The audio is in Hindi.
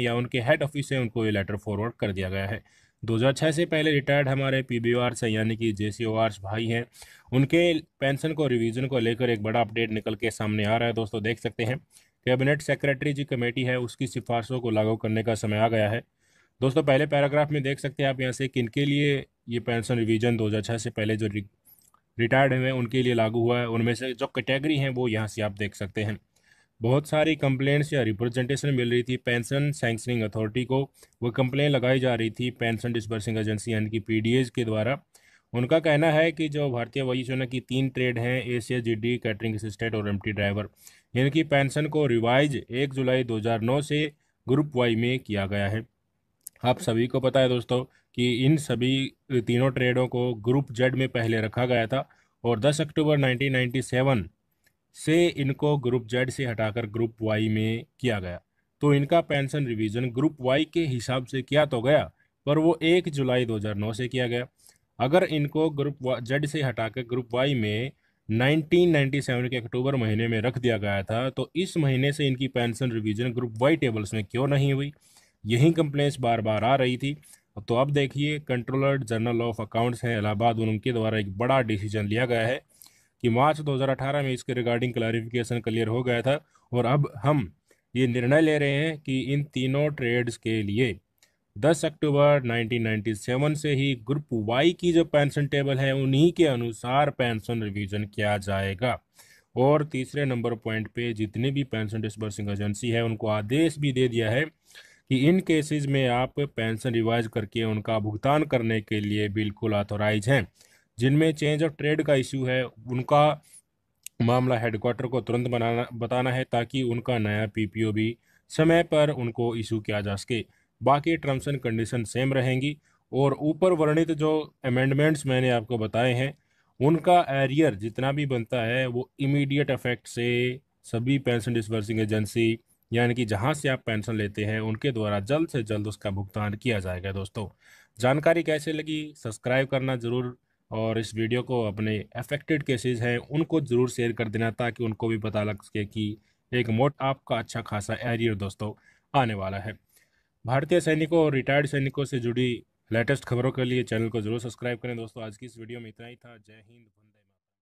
या उनके हेड ऑफिस से उनको ये लेटर फॉरवर्ड कर दिया गया है 2006 से पहले रिटायर्ड हमारे पी बी आर से यानी कि जे सी ओ आर भाई हैं उनके पेंशन को रिवीजन को लेकर एक बड़ा अपडेट निकल के सामने आ रहा है दोस्तों देख सकते हैं कैबिनेट सेक्रेटरी जी कमेटी है उसकी सिफारिशों को लागू करने का समय आ गया है दोस्तों पहले पैराग्राफ में देख सकते हैं आप यहाँ से किन के लिए ये पेंशन रिवीजन दो से पहले जो रिटायर्ड हुए उनके लिए लागू हुआ है उनमें से जो कैटेगरी हैं वो यहाँ से आप देख सकते हैं बहुत सारी कंप्लेंट्स या रिप्रेजेंटेशन मिल रही थी पेंशन सेंक्शनिंग अथॉरिटी को वो कंप्लेन लगाई जा रही थी पेंशन डिस्बर्सिंग एजेंसी यानी कि पी के द्वारा उनका कहना है कि जो भारतीय वायु सेना की तीन ट्रेड हैं A C G D catering assistant और एमटी ड्राइवर इनकी पेंशन को रिवाइज एक जुलाई 2009 से ग्रुप वाई में किया गया है आप सभी को पता है दोस्तों कि इन सभी तीनों ट्रेडों को ग्रुप जेड में पहले रखा गया था और 10 अक्टूबर 1997 से इनको ग्रुप जेड से हटाकर ग्रुप वाई में किया गया तो इनका पेंशन रिवीजन ग्रुप वाई के हिसाब से किया तो गया पर वो एक जुलाई 2009 से किया गया अगर इनको ग्रुप जेड से हटाकर ग्रुप वाई में 1997 के अक्टूबर महीने में रख दिया गया था तो इस महीने से इनकी pension revision group Y tables में क्यों नहीं हुई यही कंप्लेंस बार बार आ रही थी तो अब देखिए कंट्रोलर जनरल ऑफ अकाउंट्स हैं इलाहाबाद उनके द्वारा एक बड़ा डिसीजन लिया गया है कि मार्च 2018 में इसके रिगार्डिंग क्लैरिफिकेशन क्लियर हो गया था और अब हम ये निर्णय ले रहे हैं कि इन तीनों ट्रेड्स के लिए 10 अक्टूबर 1997 से ही ग्रुप वाई की जो पेंशन टेबल है उन्हीं के अनुसार पेंशन रिविजन किया जाएगा और तीसरे नंबर पॉइंट पे जितने भी पेंशन डिस्बर्सिंग एजेंसी है उनको आदेश भी दे दिया है कि इन केसेस में आप पेंशन रिवाइज करके उनका भुगतान करने के लिए बिल्कुल ऑथोराइज हैं जिनमें चेंज ऑफ ट्रेड का इशू है उनका मामला हेडक्वार्टर को तुरंत बनाना बताना है ताकि उनका नया पीपीओ भी समय पर उनको इशू किया जा सके बाकी टर्म्स एंड कंडीशन सेम रहेंगी और ऊपर वर्णित जो अमेंडमेंट्स मैंने आपको बताए हैं उनका एरियर जितना भी बनता है वो इमीडिएट अफेक्ट से सभी पेंशन डिसबर्सिंग एजेंसी यानी कि जहाँ से आप पेंशन लेते हैं उनके द्वारा जल्द से जल्द उसका भुगतान किया जाएगा दोस्तों जानकारी कैसे लगी सब्सक्राइब करना ज़रूर और इस वीडियो को अपने अफेक्टेड केसेस हैं उनको ज़रूर शेयर कर देना ताकि उनको भी पता लग सके कि एक मोट आपका अच्छा खासा एरियर दोस्तों आने वाला है भारतीय सैनिकों और रिटायर्ड सैनिकों से जुड़ी लेटेस्ट खबरों के लिए चैनल को जरूर सब्सक्राइब करें दोस्तों आज की इस वीडियो में इतना ही था जय हिंद